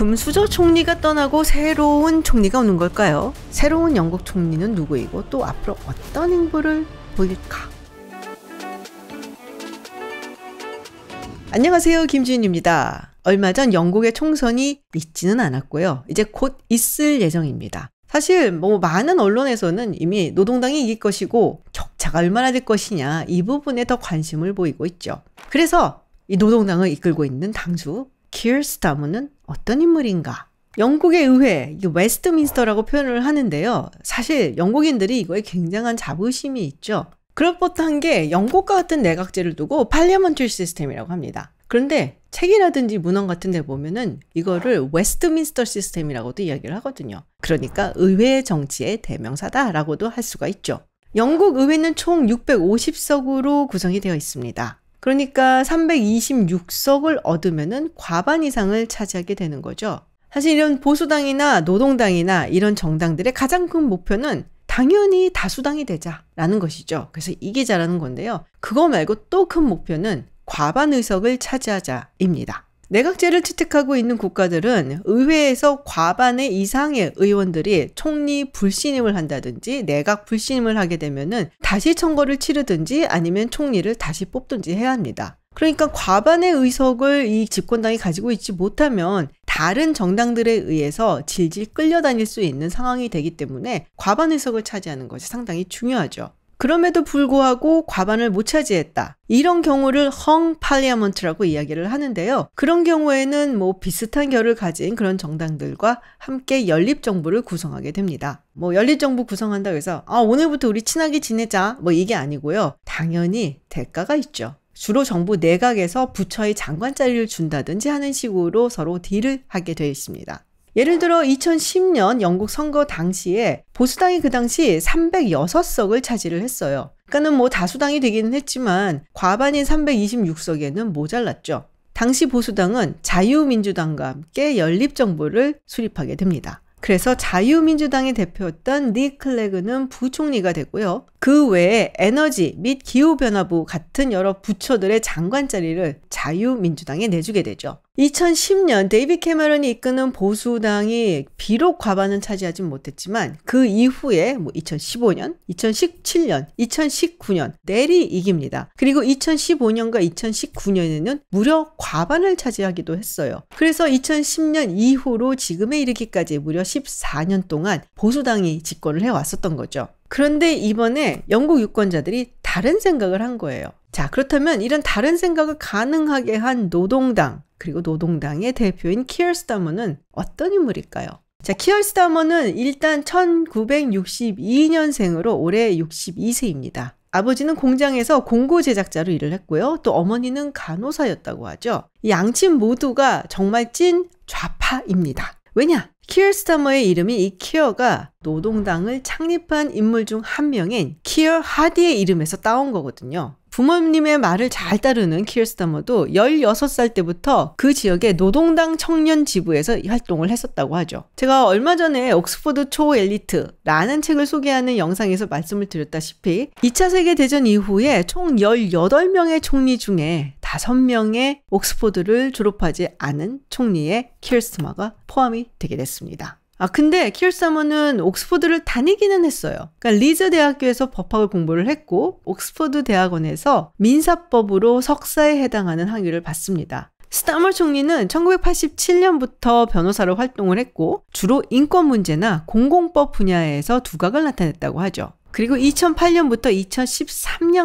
금수저 총리가 떠나고 새로운 총리가 오는 걸까요? 새로운 영국 총리는 누구이고 또 앞으로 어떤 행보를 보일까? 안녕하세요. 김지윤입니다 얼마 전 영국의 총선이 있지는 않았고요. 이제 곧 있을 예정입니다. 사실 뭐 많은 언론에서는 이미 노동당이 이길 것이고 격차가 얼마나 될 것이냐 이 부분에 더 관심을 보이고 있죠. 그래서 이 노동당을 이끌고 있는 당수 키어스타무는 어떤 인물인가? 영국의 의회, 웨스트민스터라고 표현을 하는데요. 사실 영국인들이 이거에 굉장한 자부심이 있죠. 그럴 듯한게 영국과 같은 내각제를 두고 팔리먼트 시스템이라고 합니다. 그런데 책이라든지 문헌 같은 데 보면은 이거를 웨스트민스터 시스템이라고도 이야기를 하거든요. 그러니까 의회 정치의 대명사다라고도 할 수가 있죠. 영국 의회는 총 650석으로 구성이 되어 있습니다. 그러니까 326석을 얻으면은 과반 이상을 차지하게 되는 거죠. 사실 이런 보수당이나 노동당이나 이런 정당들의 가장 큰 목표는 당연히 다수당이 되자라는 것이죠. 그래서 이게 잘하는 건데요. 그거 말고 또 큰 목표는 과반 의석을 차지하자입니다. 내각제를 채택하고 있는 국가들은 의회에서 과반의 이상의 의원들이 총리 불신임을 한다든지 내각 불신임을 하게 되면은 다시 선거를 치르든지 아니면 총리를 다시 뽑든지 해야 합니다. 그러니까 과반의 의석을 이 집권당이 가지고 있지 못하면 다른 정당들에 의해서 질질 끌려다닐 수 있는 상황이 되기 때문에 과반 의석을 차지하는 것이 상당히 중요하죠. 그럼에도 불구하고 과반을 못 차지했다. 이런 경우를 헝 팔리아먼트라고 이야기를 하는데요. 그런 경우에는 뭐 비슷한 결을 가진 그런 정당들과 함께 연립 정부를 구성하게 됩니다. 뭐 연립 정부 구성한다고 해서 아 오늘부터 우리 친하게 지내자 뭐 이게 아니고요. 당연히 대가가 있죠. 주로 정부 내각에서 부처의 장관 자리를 준다든지 하는 식으로 서로 딜을 하게 되어 있습니다. 예를 들어 2010년 영국 선거 당시에 보수당이 그 당시 306석을 차지를 했어요. 그러니까는 뭐 다수당이 되기는 했지만 과반인 326석에는 모자랐죠. 당시 보수당은 자유민주당과 함께 연립정부를 수립하게 됩니다. 그래서 자유민주당의 대표였던 니 클레그는 부총리가 되고요. 그 외에 에너지 및 기후변화부 같은 여러 부처들의 장관 자리를 자유민주당에 내주게 되죠. 2010년 데이비 캐머런이 이끄는 보수당이 비록 과반은 차지하지 못했지만 그 이후에 뭐 2015년, 2017년, 2019년 내리 이깁니다. 그리고 2015년과 2019년에는 무려 과반을 차지하기도 했어요. 그래서 2010년 이후로 지금에 이르기까지 무려 14년 동안 보수당이 집권을 해왔었던 거죠. 그런데 이번에 영국 유권자들이 다른 생각을 한 거예요. 자, 그렇다면 이런 다른 생각을 가능하게 한 노동당, 그리고 노동당의 대표인 키얼스타머는 어떤 인물일까요? 자, 키얼스타머는 일단 1962년생으로 올해 62세입니다. 아버지는 공장에서 공고 제작자로 일을 했고요. 또 어머니는 간호사였다고 하죠. 양친 모두가 정말 찐 좌파입니다. 왜냐? 키얼스타머의 이름이 이 키어가 노동당을 창립한 인물 중 한 명인 키어 하디의 이름에서 따온 거거든요. 부모님의 말을 잘 따르는 키르스타머도 16살 때부터 그 지역의 노동당 청년 지부에서 활동을 했었다고 하죠. 제가 얼마 전에 옥스퍼드 초엘리트라는 책을 소개하는 영상에서 말씀을 드렸다시피 2차 세계대전 이후에 총 18명의 총리 중에 5명의 옥스퍼드를 졸업하지 않은 총리의 키르스타머가 포함이 되게 됐습니다. 아, 근데 키울사먼는 옥스퍼드를 다니기는 했어요. 그러니까 리즈 대학교에서 법학을 공부를 했고 옥스퍼드 대학원에서 민사법으로 석사에 해당하는 학위를 받습니다. 스타머 총리는 1987년부터 변호사로 활동을 했고 주로 인권 문제나 공공법 분야에서 두각을 나타냈다고 하죠. 그리고 2008년부터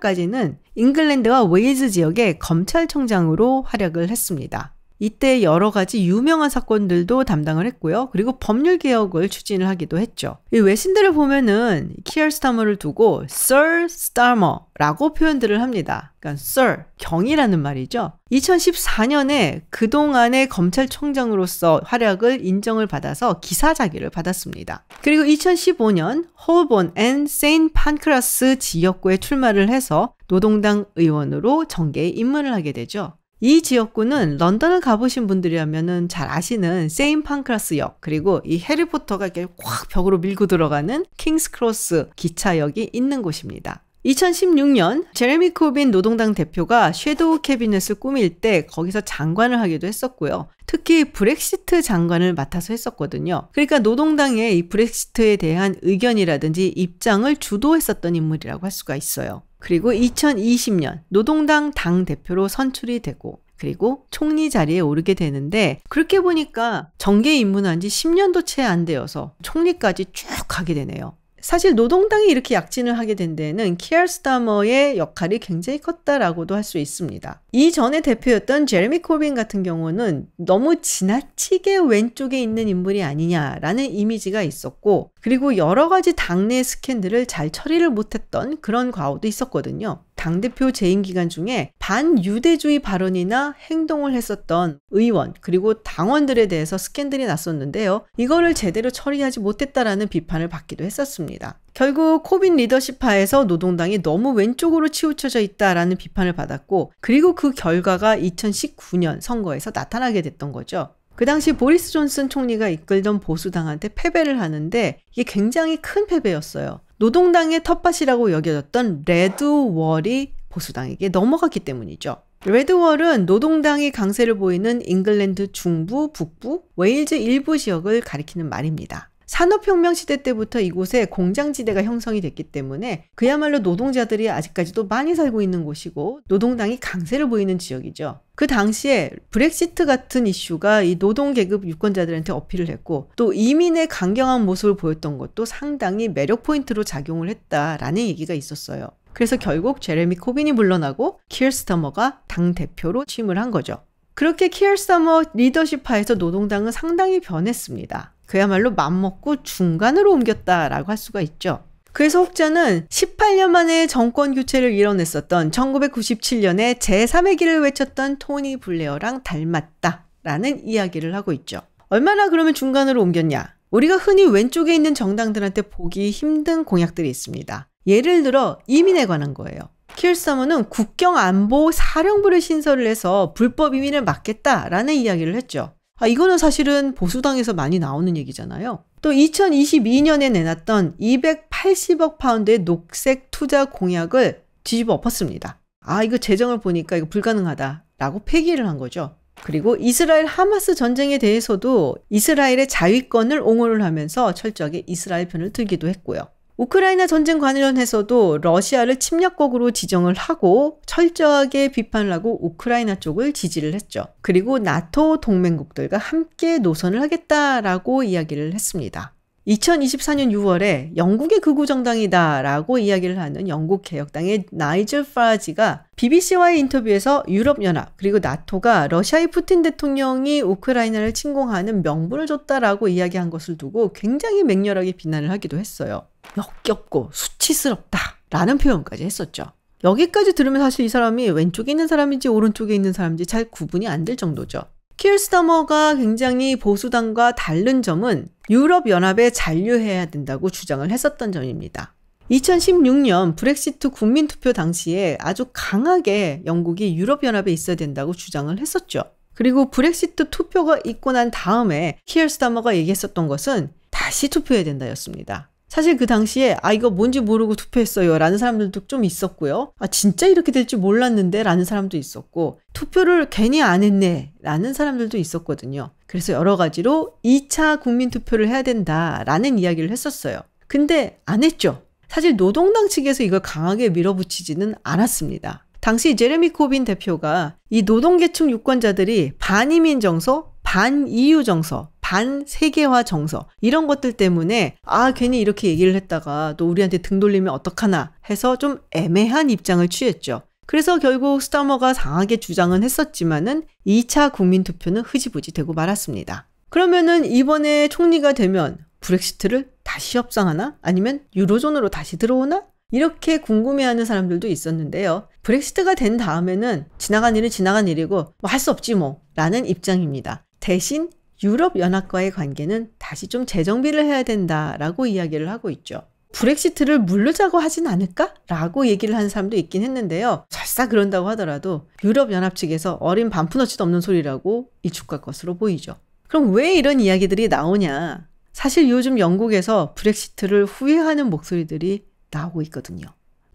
2013년까지는 잉글랜드와 웨일즈 지역의 검찰총장으로 활약을 했습니다. 이때 여러 가지 유명한 사건들도 담당을 했고요. 그리고 법률 개혁을 추진을 하기도 했죠. 이 외신들을 보면은 키얼 스타머를 두고 Sir Starmer라고 표현들을 합니다. 그러니까 Sir 경이라는 말이죠. 2014년에 그동안의 검찰총장으로서 활약을 인정을 받아서 기사자기를 받았습니다. 그리고 2015년 홀본 앤 세인 판크라스 지역구에 출마를 해서 노동당 의원으로 정계에 입문을 하게 되죠. 이 지역구는 런던을 가보신 분들이라면잘 아시는 세인 판크라스역 그리고 이 해리포터가 이렇게 확 벽으로 밀고 들어가는 킹스 크로스 기차역이 있는 곳입니다. 2016년 제레미 코빈 노동당 대표가 섀도우 캐비넷을 꾸밀 때 거기서 장관을 하기도 했었고요. 특히 브렉시트 장관을 맡아서 했었거든요. 그러니까 노동당의 이 브렉시트에 대한 의견이라든지 입장을 주도했었던 인물이라고 할 수가 있어요. 그리고 2020년 노동당 당 대표로 선출이 되고 그리고 총리 자리에 오르게 되는데 그렇게 보니까 정계 입문한 지 10년도 채 안 되어서 총리까지 쭉 가게 되네요. 사실 노동당이 이렇게 약진을 하게 된 데는 키얼 스타머의 역할이 굉장히 컸다라고도 할 수 있습니다. 이전에 대표였던 제레미 코빈 같은 경우는 너무 지나치게 왼쪽에 있는 인물이 아니냐라는 이미지가 있었고 그리고 여러 가지 당내 스캔들을 잘 처리를 못했던 그런 과오도 있었거든요. 당대표 재임 기간 중에 반유대주의 발언이나 행동을 했었던 의원 그리고 당원들에 대해서 스캔들이 났었는데요. 이거를 제대로 처리하지 못했다라는 비판을 받기도 했었습니다. 결국 코빈 리더십파에서 노동당이 너무 왼쪽으로 치우쳐져 있다라는 비판을 받았고 그리고 그 결과가 2019년 선거에서 나타나게 됐던 거죠. 그 당시 보리스 존슨 총리가 이끌던 보수당한테 패배를 하는데 이게 굉장히 큰 패배였어요. 노동당의 텃밭이라고 여겨졌던 레드월이 보수당에게 넘어갔기 때문이죠. 레드월은 노동당이 강세를 보이는 잉글랜드 중부, 북부, 웨일즈 일부 지역을 가리키는 말입니다. 산업혁명 시대 때부터 이곳에 공장지대가 형성이 됐기 때문에 그야말로 노동자들이 아직까지도 많이 살고 있는 곳이고 노동당이 강세를 보이는 지역이죠. 그 당시에 브렉시트 같은 이슈가 이 노동계급 유권자들한테 어필을 했고 또 이민의 강경한 모습을 보였던 것도 상당히 매력 포인트로 작용을 했다라는 얘기가 있었어요. 그래서 결국 제레미 코빈이 물러나고 키얼스터머가 당 대표로 취임을 한 거죠. 그렇게 키얼스터머 리더십하에서 노동당은 상당히 변했습니다. 그야말로 맘먹고 중간으로 옮겼다라고 할 수가 있죠. 그래서 혹자는 18년 만에 정권 교체를 이뤄냈었던 1997년에 제3의 길을 외쳤던 토니 블레어랑 닮았다라는 이야기를 하고 있죠. 얼마나 그러면 중간으로 옮겼냐? 우리가 흔히 왼쪽에 있는 정당들한테 보기 힘든 공약들이 있습니다. 예를 들어 이민에 관한 거예요. 키엘 사모는 국경 안보 사령부를 신설을 해서 불법 이민을 막겠다라는 이야기를 했죠. 아, 이거는 사실은 보수당에서 많이 나오는 얘기잖아요. 또 2022년에 내놨던 280억 파운드의 녹색 투자 공약을 뒤집어 엎었습니다. 아, 이거 재정을 보니까 이거 불가능하다라고 폐기를 한 거죠. 그리고 이스라엘 하마스 전쟁에 대해서도 이스라엘의 자위권을 옹호를 하면서 철저하게 이스라엘 편을 들기도 했고요. 우크라이나 전쟁 관련해서도 러시아를 침략국으로 지정을 하고 철저하게 비판을 하고 우크라이나 쪽을 지지를 했죠. 그리고 나토 동맹국들과 함께 노선을 하겠다라고 이야기를 했습니다. 2024년 6월에 영국의 극우 정당이다라고 이야기를 하는 영국 개혁당의 나이젤 파라지가 BBC와의 인터뷰에서 유럽연합 그리고 나토가 러시아의 푸틴 대통령이 우크라이나를 침공하는 명분을 줬다라고 이야기한 것을 두고 굉장히 맹렬하게 비난을 하기도 했어요. 역겹고 수치스럽다라는 표현까지 했었죠. 여기까지 들으면 사실 이 사람이 왼쪽에 있는 사람인지 오른쪽에 있는 사람인지 잘 구분이 안 될 정도죠. 키르스타머가 굉장히 보수당과 다른 점은 유럽연합에 잔류해야 된다고 주장을 했었던 점입니다. 2016년 브렉시트 국민투표 당시에 아주 강하게 영국이 유럽연합에 있어야 된다고 주장을 했었죠. 그리고 브렉시트 투표가 있고 난 다음에 키르스다머가 얘기했었던 것은 다시 투표해야 된다였습니다. 사실 그 당시에 아 이거 뭔지 모르고 투표했어요 라는 사람들도 좀 있었고요. 아 진짜 이렇게 될 줄 몰랐는데 라는 사람도 있었고 투표를 괜히 안 했네 라는 사람들도 있었거든요. 그래서 여러 가지로 2차 국민 투표를 해야 된다 라는 이야기를 했었어요. 근데 안 했죠. 사실 노동당 측에서 이걸 강하게 밀어붙이지는 않았습니다. 당시 제레미 코빈 대표가 이 노동계층 유권자들이 반이민 정서, 반이유 정서 반세계화 정서 이런 것들 때문에 아 괜히 이렇게 얘기를 했다가 또 우리한테 등 돌리면 어떡하나 해서 좀 애매한 입장을 취했죠. 그래서 결국 스타머가 상하게 주장은 했었지만은 2차 국민 투표는 흐지부지 되고 말았습니다. 그러면은 이번에 총리가 되면 브렉시트를 다시 협상하나? 아니면 유로존으로 다시 들어오나? 이렇게 궁금해하는 사람들도 있었는데요. 브렉시트가 된 다음에는 지나간 일은 지나간 일이고 뭐 할 수 없지 뭐 라는 입장입니다. 대신 유럽연합과의 관계는 다시 좀 재정비를 해야 된다라고 이야기를 하고 있죠. 브렉시트를 물르자고 하진 않을까? 라고 얘기를 하는 사람도 있긴 했는데요. 설사 그런다고 하더라도 유럽연합 측에서 어린 반푼어치도 없는 소리라고 이축할 것으로 보이죠. 그럼 왜 이런 이야기들이 나오냐? 사실 요즘 영국에서 브렉시트를 후회하는 목소리들이 나오고 있거든요.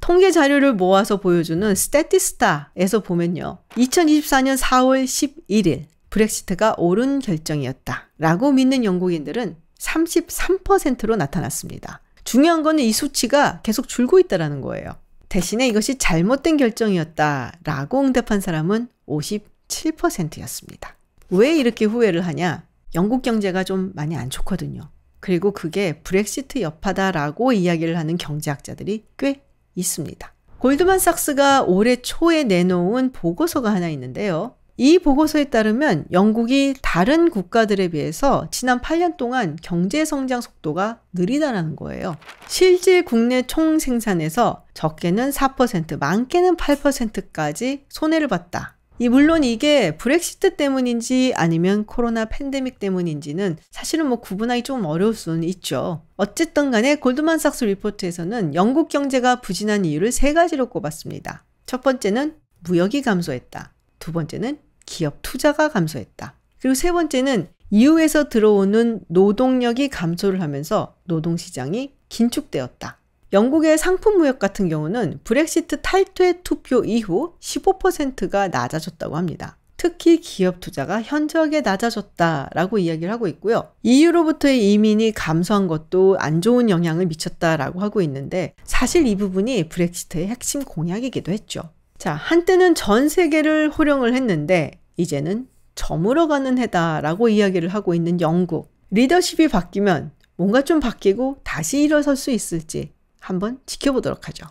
통계 자료를 모아서 보여주는 스테티스타에서 보면요. 2024년 4월 11일 브렉시트가 옳은 결정이었다. 라고 믿는 영국인들은 33%로 나타났습니다. 중요한 거는 이 수치가 계속 줄고 있다라는 거예요. 대신에 이것이 잘못된 결정이었다. 라고 응답한 사람은 57%였습니다. 왜 이렇게 후회를 하냐? 영국 경제가 좀 많이 안 좋거든요. 그리고 그게 브렉시트 여파다라고 이야기를 하는 경제학자들이 꽤 있습니다. 골드만삭스가 올해 초에 내놓은 보고서가 하나 있는데요. 이 보고서에 따르면 영국이 다른 국가들에 비해서 지난 8년 동안 경제 성장 속도가 느리다라는 거예요. 실제 국내 총 생산에서 적게는 4%, 많게는 8%까지 손해를 봤다. 이 물론 이게 브렉시트 때문인지 아니면 코로나 팬데믹 때문인지는 사실은 뭐 구분하기 좀 어려울 수는 있죠. 어쨌든 간에 골드만삭스 리포트에서는 영국 경제가 부진한 이유를 세 가지로 꼽았습니다. 첫 번째는 무역이 감소했다. 두 번째는 기업 투자가 감소했다. 그리고 세 번째는 이후에서 들어오는 노동력이 감소를 하면서 노동시장이 긴축되었다. 영국의 상품 무역 같은 경우는 브렉시트 탈퇴 투표 이후 15%가 낮아졌다고 합니다. 특히 기업 투자가 현저하게 낮아졌다라고 이야기를 하고 있고요. EU로부터의 이민이 감소한 것도 안 좋은 영향을 미쳤다라고 하고 있는데 사실 이 부분이 브렉시트의 핵심 공약이기도 했죠. 자, 한때는 전 세계를 호령을 했는데 이제는 저물어가는 해다라고 이야기를 하고 있는 영국. 리더십이 바뀌면 뭔가 좀 바뀌고 다시 일어설 수 있을지 한번 지켜보도록 하죠.